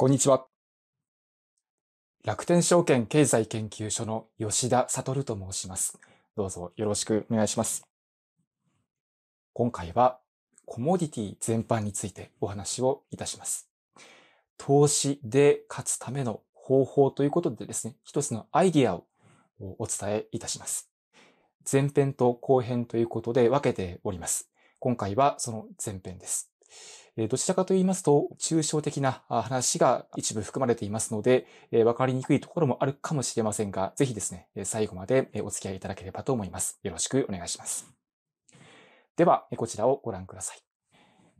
こんにちは。楽天証券経済研究所の吉田悟と申します。どうぞよろしくお願いします。今回はコモディティ全般についてお話をいたします。投資で勝つための方法ということでですね、一つのアイディアをお伝えいたします。前編と後編ということで分けております。今回はその前編です。どちらかと言いますと、抽象的な話が一部含まれていますので、わかりにくいところもあるかもしれませんが、ぜひですね、最後までお付き合いいただければと思います。よろしくお願いします。では、こちらをご覧くださ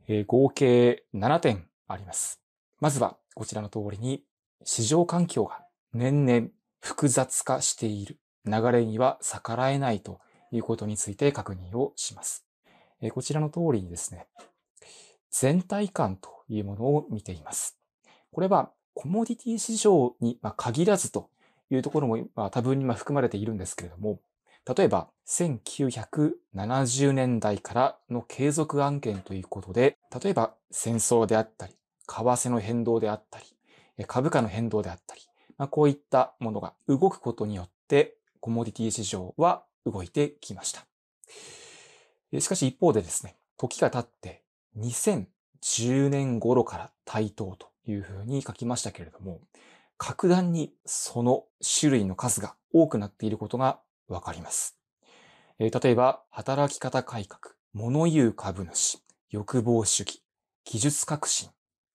い。合計7点あります。まずは、こちらの通りに、市場環境が年々複雑化している流れには逆らえないということについて確認をします。こちらの通りにですね、全体感というものを見ています。これはコモディティ市場に限らずというところも多分に含まれているんですけれども、例えば1970年代からの継続案件ということで、例えば戦争であったり、為替の変動であったり、株価の変動であったり、まあ、こういったものが動くことによって、コモディティ市場は動いてきました。しかし一方でですね、時が経って2010年頃から台頭というふうに書きましたけれども、格段にその種類の数が多くなっていることがわかります。え例えば、働き方改革、物言う株主、欲望主義、技術革新、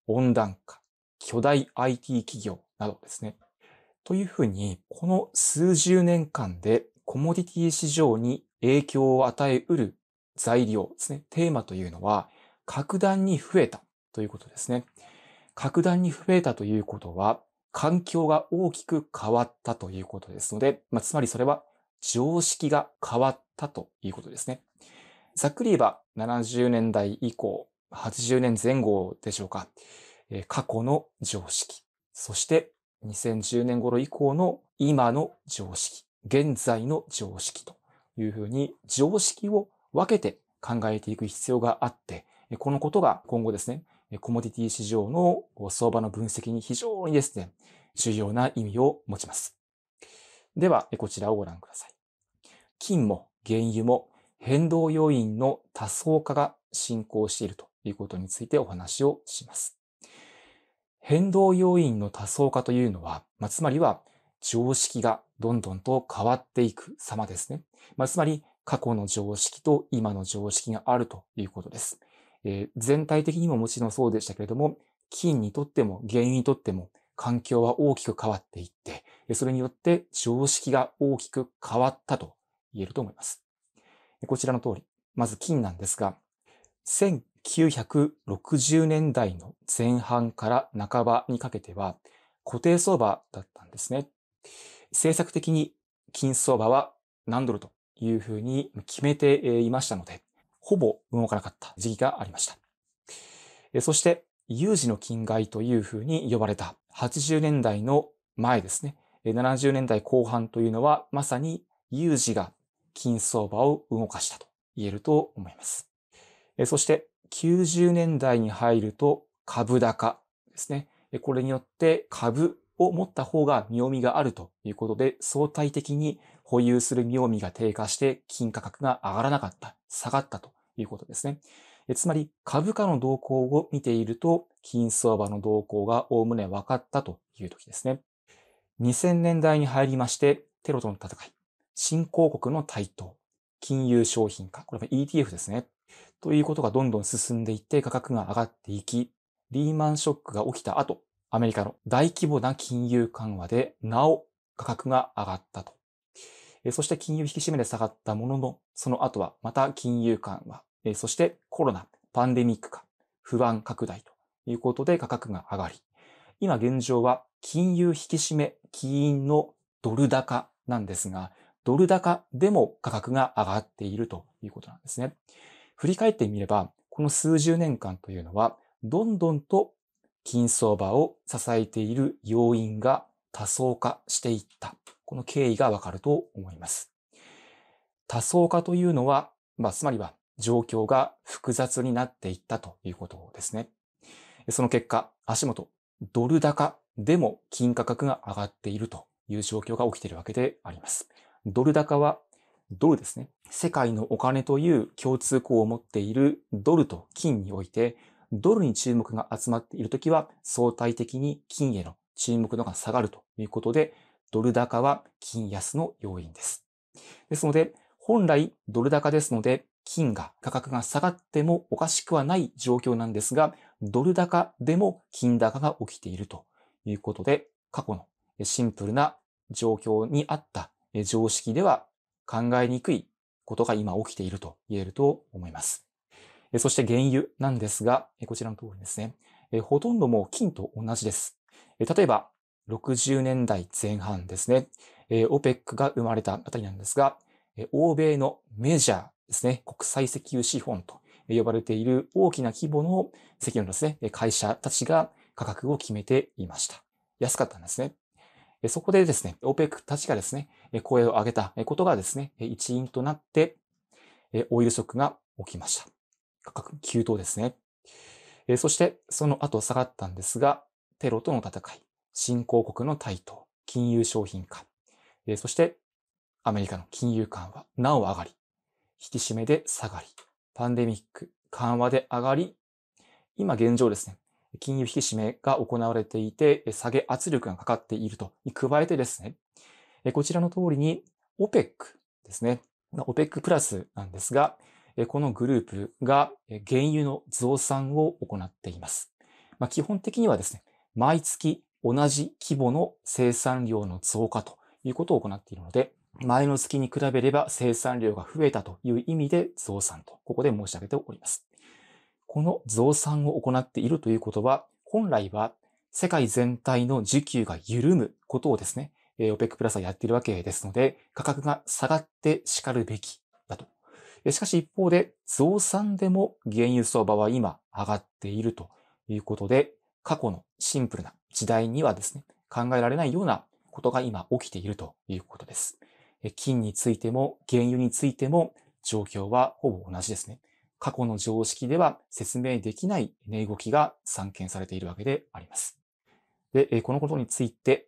温暖化、巨大 IT 企業などですね。というふうに、この数十年間でコモディティ市場に影響を与えうる材料ですね、テーマというのは格段に増えたということですね。格段に増えたということは、環境が大きく変わったということですので、まあ、つまりそれは常識が変わったということですね。ざっくり言えば70年代以降、80年前後でしょうか。えー、過去の常識。そして2010年頃以降の今の常識。現在の常識というふうに常識を分けて考えていく必要があって、このことが今後ですね、コモディティ市場の相場の分析に非常にですね、重要な意味を持ちます。では、こちらをご覧ください。金も原油も変動要因の多層化が進行しているということについてお話をします。変動要因の多層化というのは、まあ、つまりは常識がどんどんと変わっていく様ですね。まあ、つまり過去の常識と今の常識があるということです。えー、全体的にももちろんそうでしたけれども、菌にとっても原因にとっても環境は大きく変わっていって、それによって常識が大きく変わったと言えると思います。こちらの通り、まず金なんですが、1960年代の前半から半ばにかけては固定相場だったんですね。政策的に金相場は何ドルというふうに決めていましたので、ほぼ動かなかった時期がありました。そして、有事の金買いというふうに呼ばれた80年代の前ですね。70年代後半というのは、まさに有事が金相場を動かしたと言えると思います。そして、90年代に入ると株高ですね。これによって株を持った方が妙味があるということで、相対的に保有する妙味が低下して金価格が上がらなかった下がったということですね。つまり株価の動向を見ていると、金相場の動向がおおむね分かったという時ですね。2000年代に入りまして、テロとの戦い、新興国の台頭、金融商品化、これは ETF ですね。ということがどんどん進んでいって価格が上がっていき、リーマンショックが起きた後、アメリカの大規模な金融緩和で、なお価格が上がったとそして金融引き締めで下がったものの、その後はまた金融緩和、そしてコロナ、パンデミック化、不安拡大ということで価格が上がり、今現状は金融引き締め、金融のドル高なんですが、ドル高でも価格が上がっているということなんですね。振り返ってみれば、この数十年間というのは、どんどんと金相場を支えている要因が多層化していったこの経緯がわかると思います。多層化というのは、まあ、つまりは状況が複雑になっていったということですね。その結果、足元、ドル高でも金価格が上がっているという状況が起きているわけであります。ドル高は、ドルですね。世界のお金という共通項を持っているドルと金において、ドルに注目が集まっているときは、相対的に金への注目度が下がるということで、ドル高は金安の要因です。ですので、本来ドル高ですので、金が価格が下がってもおかしくはない状況なんですが、ドル高でも金高が起きているということで、過去のシンプルな状況にあった常識では考えにくいことが今起きていると言えると思います。そして原油なんですが、こちらの通りですね。ほとんどもう金と同じです。例えば、60年代前半ですね、えー、OPEC が生まれたあたりなんですが、欧米のメジャーですね、国際石油資本と呼ばれている大きな規模の石油のですね、会社たちが価格を決めていました。安かったんですね。そこでですね、OPEC たちがですね、声を上げたことがですね、一因となって、オイルが起きました。価格急騰ですね。そして、その後下がったんですが、テロとの戦い、新興国の台頭、金融商品化、えー、そしてアメリカの金融緩和、なお上がり、引き締めで下がり、パンデミック、緩和で上がり、今現状ですね、金融引き締めが行われていて、下げ圧力がかかっていると、に加えてですね、こちらの通りに OPEC ですね、OPEC プラスなんですが、このグループが原油の増産を行っています。まあ、基本的にはですね、毎月同じ規模の生産量の増加ということを行っているので、前の月に比べれば生産量が増えたという意味で増産と、ここで申し上げております。この増産を行っているということは、本来は世界全体の需給が緩むことをですね、OPEC プラスはやっているわけですので、価格が下がって叱るべきだと。しかし一方で、増産でも原油相場は今上がっているということで、過去のシンプルな時代にはですね、考えられないようなことが今起きているということです。金についても原油についても状況はほぼ同じですね。過去の常識では説明できない値動きが散見されているわけであります。で、このことについて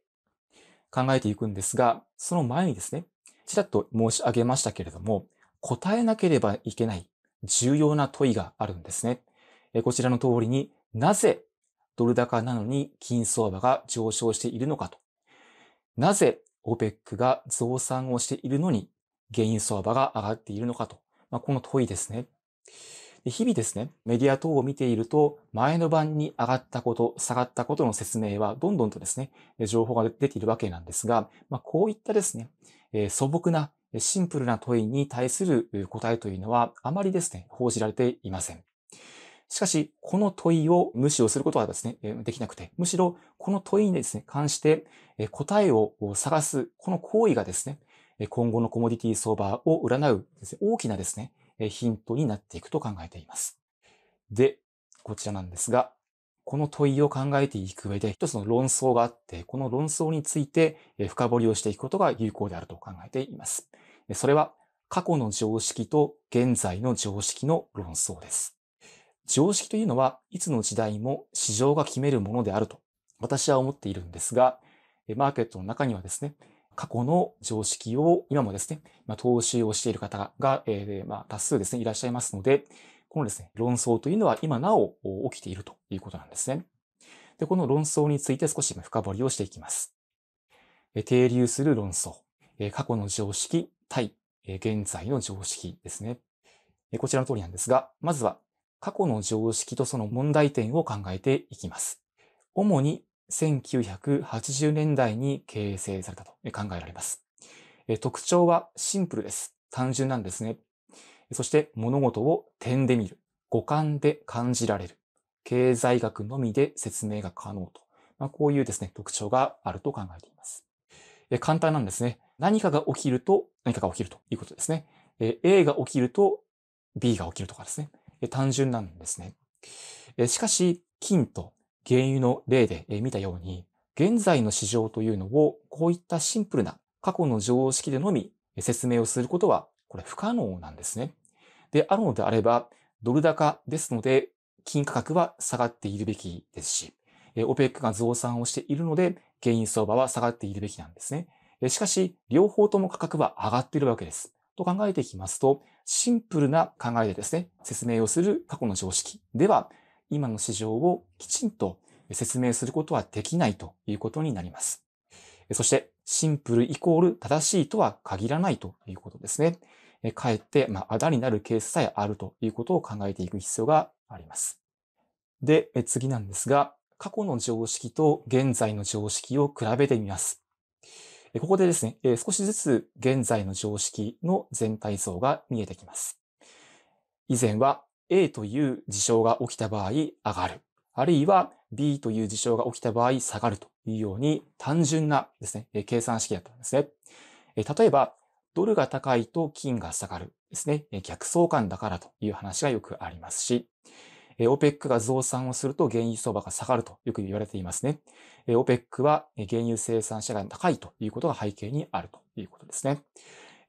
考えていくんですが、その前にですね、ちらっと申し上げましたけれども、答えなければいけない重要な問いがあるんですね。こちらの通りになぜドル高なのに金相場が上昇しているのかと。なぜ OPEC が増産をしているのに原油相場が上がっているのかと。まあ、この問いですね。日々ですね、メディア等を見ていると、前の晩に上がったこと、下がったことの説明は、どんどんとですね、情報が出ているわけなんですが、まあ、こういったですね、え素朴な、シンプルな問いに対する答えというのは、あまりですね、報じられていません。しかし、この問いを無視をすることはですね、できなくて、むしろこの問いにですね、関して答えを探す、この行為がですね、今後のコモディティ相場を占うです、ね、大きなですね、ヒントになっていくと考えています。で、こちらなんですが、この問いを考えていく上で一つの論争があって、この論争について深掘りをしていくことが有効であると考えています。それは過去の常識と現在の常識の論争です。常識というのはいつの時代も市場が決めるものであると私は思っているんですが、マーケットの中にはですね、過去の常識を今もですね、投資をしている方が、えー、まあ、多数ですね、いらっしゃいますので、このですね、論争というのは今なお起きているということなんですね。で、この論争について少し深掘りをしていきます。停留する論争、過去の常識対現在の常識ですね。こちらの通りなんですが、まずは過去の常識とその問題点を考えていきます。主に1980年代に形成されたと考えられます。特徴はシンプルです。単純なんですね。そして物事を点で見る。五感で感じられる。経済学のみで説明が可能と。まあ、こういうですね、特徴があると考えています。簡単なんですね。何かが起きると何かが起きるということですね。A が起きると B が起きるとかですね。単純なんですね。しかし、金と原油の例で見たように、現在の市場というのをこういったシンプルな過去の常識でのみ説明をすることは、これ不可能なんですね。であるのであれば、ドル高ですので、金価格は下がっているべきですし、オペックが増産をしているので、原油相場は下がっているべきなんですね。しかし、両方とも価格は上がっているわけです。と考えていきますと、シンプルな考えでですね、説明をする過去の常識では、今の市場をきちんと説明することはできないということになります。そして、シンプルイコール正しいとは限らないということですね。かえって、まあ、あだになるケースさえあるということを考えていく必要があります。で、次なんですが、過去の常識と現在の常識を比べてみます。ここでですね、少しずつ現在の常識の全体像が見えてきます。以前は A という事象が起きた場合上がる。あるいは B という事象が起きた場合下がるというように単純なですね、計算式だったんですね。例えば、ドルが高いと金が下がるですね。逆相関だからという話がよくありますし、OPEC が増産をすると原油相場が下がるとよく言われていますね。OPEC は原油生産者が高いということが背景にあるということですね。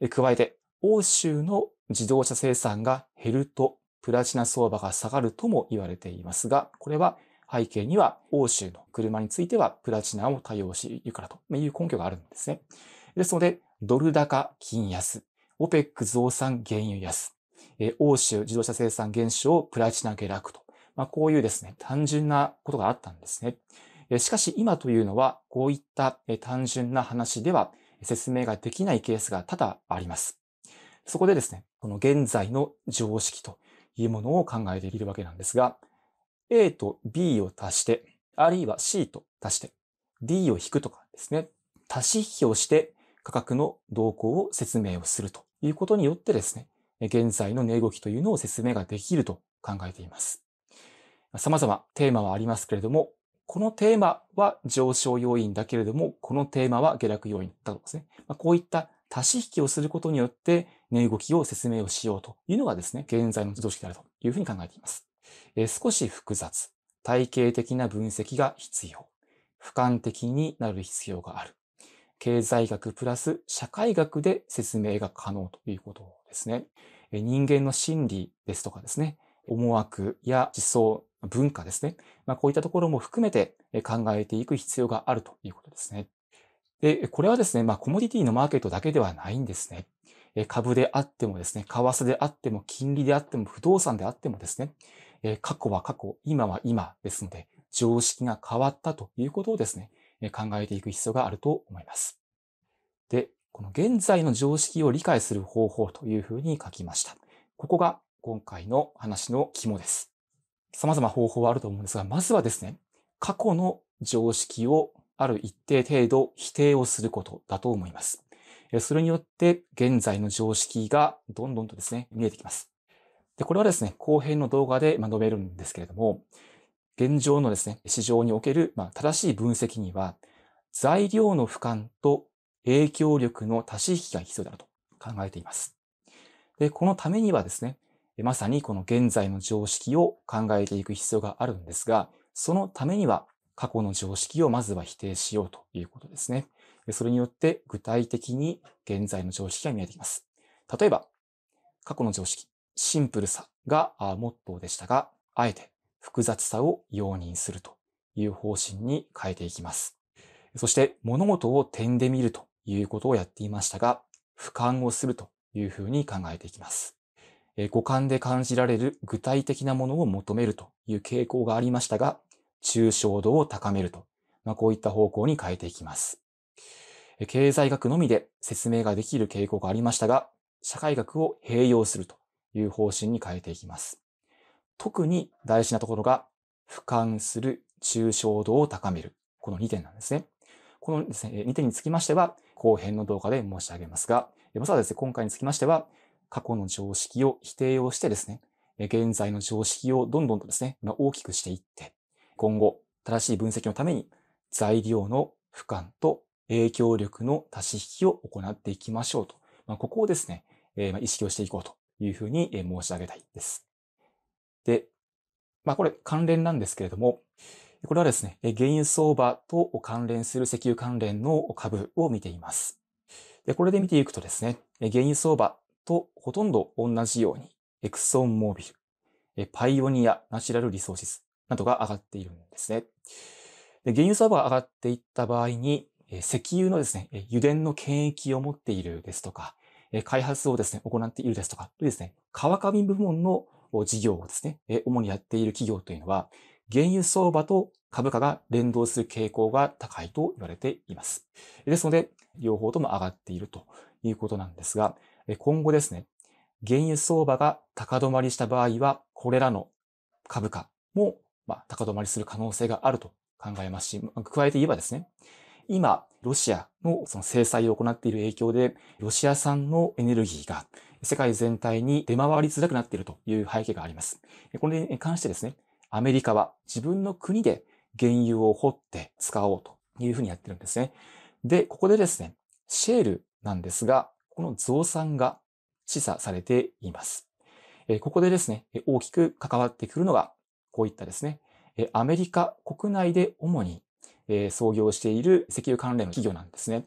加えて、欧州の自動車生産が減るとプラチナ相場が下がるとも言われていますが、これは背景には欧州の車についてはプラチナを対応しているからという根拠があるんですね。ですので、ドル高金安、OPEC 増産原油安、欧州自動車生産減少プラチナ下落と、まあ、こういうですね、単純なことがあったんですね。しかし今というのはこういった単純な話では説明ができないケースが多々あります。そこでですね、この現在の常識というものを考えているわけなんですが、A と B を足して、あるいは C と足して、D を引くとかですね、足し引きをして価格の動向を説明をするということによってですね、現在の値動きというのを説明ができると考えています。様々テーマはありますけれども、このテーマは上昇要因だけれども、このテーマは下落要因だとかですね。まあ、こういった足し引きをすることによって、値動きを説明をしようというのがですね、現在の常識であるというふうに考えています。えー、少し複雑。体系的な分析が必要。俯瞰的になる必要がある。経済学プラス社会学で説明が可能ということですね。人間の心理ですとかですね、思惑や思想文化ですね。まあ、こういったところも含めて考えていく必要があるということですね。で、これはですね、まあ、コモディティのマーケットだけではないんですね。株であってもですね、為替であっても、金利であっても、不動産であってもですね、過去は過去、今は今ですので、常識が変わったということをですね、考えていく必要があると思います。で、この現在の常識を理解する方法というふうに書きました。ここが今回の話の肝です。様々方法はあると思うんですが、まずはですね、過去の常識をある一定程度否定をすることだと思います。それによって現在の常識がどんどんとですね、見えてきます。で、これはですね、後編の動画で述べるんですけれども、現状のですね、市場における、まあ、正しい分析には、材料の俯瞰と影響力の足し引きが必要であると考えています。で、このためにはですね、まさにこの現在の常識を考えていく必要があるんですが、そのためには過去の常識をまずは否定しようということですね。それによって具体的に現在の常識が見えてきます。例えば、過去の常識、シンプルさがモットーでしたが、あえて複雑さを容認するという方針に変えていきます。そして物事を点で見るということをやっていましたが、俯瞰をするというふうに考えていきます。え五感で感じられる具体的なものを求めるという傾向がありましたが、抽象度を高めると、まあ、こういった方向に変えていきます。経済学のみで説明ができる傾向がありましたが、社会学を併用するという方針に変えていきます。特に大事なところが、俯瞰する、抽象度を高める。この2点なんですね。このです、ね、2点につきましては、後編の動画で申し上げますが、まずはですね、今回につきましては、過去の常識を否定をしてですね、現在の常識をどんどんとですね、大きくしていって、今後、正しい分析のために材料の俯瞰と影響力の足し引きを行っていきましょうと。まあ、ここをですね、えー、意識をしていこうというふうに申し上げたいです。で、まあ、これ関連なんですけれども、これはですね、原油相場と関連する石油関連の株を見ています。で、これで見ていくとですね、原油相場とほとんど同じように、エクソンモービル、パイオニア、ナチュラルリソーシスなどが上がっているんですね。で原油相場が上がっていった場合に、石油のですね、油田の権益を持っているですとか、開発をですね、行っているですとか、とですね、川上部門の事業をですね、主にやっている企業というのは、原油相場と株価が連動する傾向が高いと言われています。ですので、両方とも上がっているということなんですが、今後ですね、原油相場が高止まりした場合は、これらの株価も高止まりする可能性があると考えますし、加えて言えばですね、今、ロシアのその制裁を行っている影響で、ロシア産のエネルギーが世界全体に出回りづらくなっているという背景があります。これに関してですね、アメリカは自分の国で原油を掘って使おうというふうにやってるんですね。で、ここでですね、シェールなんですが、この増産が示唆されています。ここでですね、大きく関わってくるのが、こういったですね、アメリカ国内で主に創業している石油関連の企業なんですね。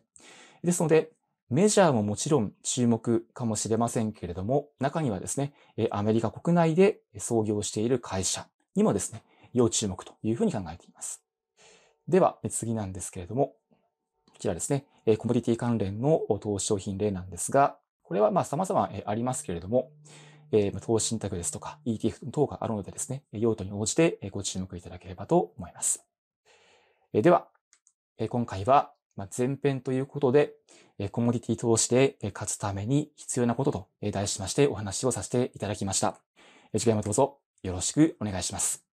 ですので、メジャーももちろん注目かもしれませんけれども、中にはですね、アメリカ国内で創業している会社にもですね、要注目というふうに考えています。では、次なんですけれども、こちらですね、えコモディティ関連の投資商品例なんですが、これはまあ様々ありますけれども、え投資信託ですとか ETF 等があるのでですね、用途に応じてご注目いただければと思います。えでは、え今回は前編ということで、コモディティ投資で勝つために必要なことと題しましてお話をさせていただきました。次回もどうぞよろしくお願いします。